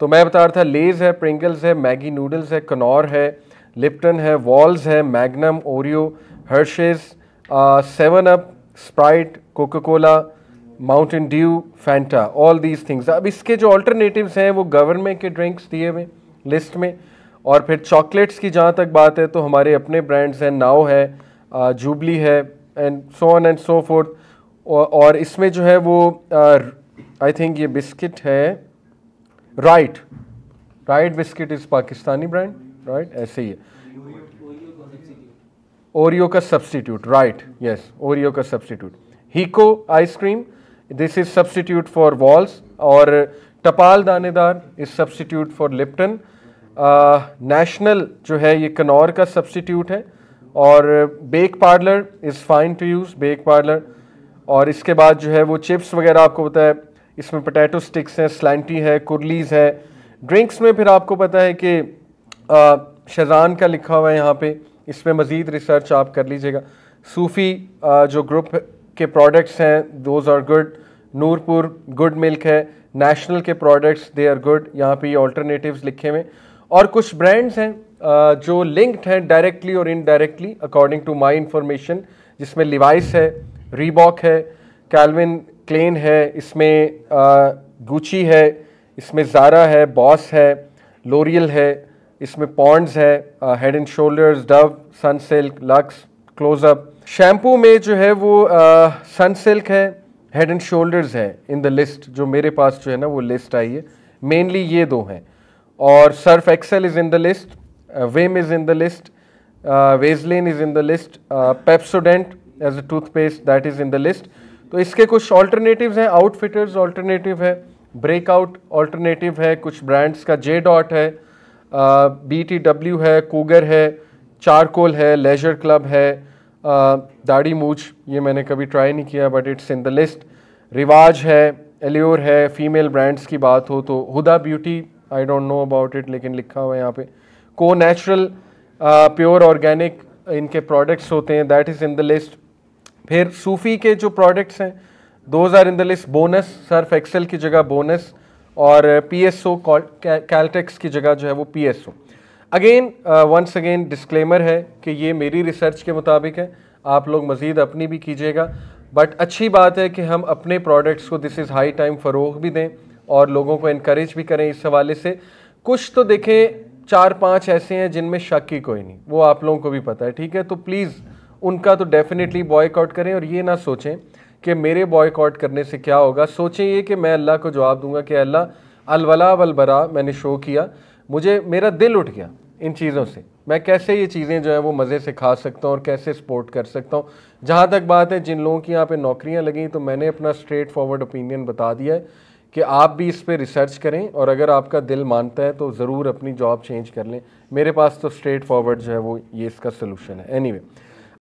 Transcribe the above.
तो मैं बता रहा था लेज है प्रिंगल्स है मैगी नूडल्स है कनौर है लिप्टन है वॉल्स है Magnum Oreo Hershey's seven up Sprite Coca Cola Mountain Dew Fanta all these things अब इसके जो अल्टरनेटिव्स हैं वो गवर्नमेंट के ड्रिंक्स दिए हुए लिस्ट में और फिर चॉकलेट्स की जहाँ तक बात है तो हमारे अपने ब्रांड्स हैं नाव है जूबली uh, है and so on and so forth और इसमें जो है वो आई uh, थिंक ये बिस्किट है right right biscuit is Pakistani brand right ऐसे ही है ओरियो का सब्सटीट्यूट राइट यस ओरियो का substitute Hico ice cream this is substitute for Wall's और Tapal Danedar is substitute for Lipton National जो है ये कनौर का सब्सटीट्यूट है और Bake Parlor is fine to use Bake Parlor और इसके बाद जो है वो चिप्स वगैरह आपको बताया है इसमें पोटैटो स्टिक्स हैं स्लैंटी है कुरलीज़ है ड्रिंक्स में फिर आपको पता है कि शजान का लिखा हुआ है यहाँ पे इसमें मज़ीद रिसर्च आप कर लीजिएगा सूफ़ी जो ग्रुप के प्रोडक्ट्स हैं those are good Nurpur good milk है नेशनल के प्रोडक्ट्स दे आर गुड यहाँ पे ये ऑल्टरनेटिव्स लिखे हुए और कुछ ब्रांड्स हैं जो लिंक्ड हैं डायरेक्टली और indirectly according to my information जिसमें लिवाइस है रीबॉक है कैलविन क्लेन है इसमें गुची है इसमें ज़ारा है बॉस है लोरियल है इसमें पॉन्ड्स है Head and Shoulders Dove Sunsilk Lux Closeup shampoo में जो है वो सन सिल्क है हेड एंड शोल्डर्स है इन द लिस्ट जो मेरे पास जो है ना वो लिस्ट आई है मेनली ये दो हैं और Surf Excel is in the list Vim is in the list Vaseline is in the list Pepsodent as a toothpaste that is in the list तो इसके कुछ ऑल्टरनेटिव हैं आउटफिटर्स ऑल्टरनेटिव है ब्रेकआउट ऑल्टरनेटिव है कुछ ब्रांड्स का J dot है B T W है कूगर है चारकोल है लेजर क्लब है दाढ़ी मूछ ये मैंने कभी ट्राई नहीं किया but it's in the list रिवाज है एल्योर है फीमेल ब्रांड्स की बात हो तो Huda beauty I don't know about it लेकिन लिखा हुआ है यहाँ पे को नेचुरल प्योर ऑर्गेनिक इनके प्रोडक्ट्स होते हैं that is in the list फिर सूफ़ी के जो प्रोडक्ट्स हैं those are in the list bonus Surf Excel की जगह बोनस और पी एस ओ कैलटेक्स की जगह जो है वो P S O again once again disclaimer है कि ये मेरी रिसर्च के मुताबिक है आप लोग मज़ीद अपनी भी कीजिएगा बट अच्छी बात है कि हम अपने प्रोडक्ट्स को दिस इज़ हाई टाइम फ़रोग भी दें और लोगों को इनक्रेज भी करें इस हवाले से कुछ तो देखें चार पांच ऐसे हैं जिनमें शक ही कोई नहीं वो आप लोगों को भी पता है ठीक है तो प्लीज़ उनका तो डेफिनेटली बॉयकआउट करें और ये ना सोचें कि मेरे बॉयकआउट करने से क्या होगा सोचें ये कि मैं अल्लाह को जवाब दूंगा कि अल्लाह अलवला वलबरा मैंने शो किया मुझे मेरा दिल उठ गया इन चीज़ों से मैं कैसे ये चीज़ें जो है वो मज़े से खा सकता हूँ और कैसे सपोर्ट कर सकता हूँ जहाँ तक बात है जिन लोगों की यहाँ पे नौकरियाँ लगी तो मैंने अपना स्ट्रेट फॉरवर्ड ओपिनियन बता दिया है कि आप भी इस पर रिसर्च करें और अगर आपका दिल मानता है तो ज़रूर अपनी जॉब चेंज कर लें मेरे पास तो स्ट्रेट फॉरवर्ड जो है वो ये इसका सोलूशन है एनी anyway,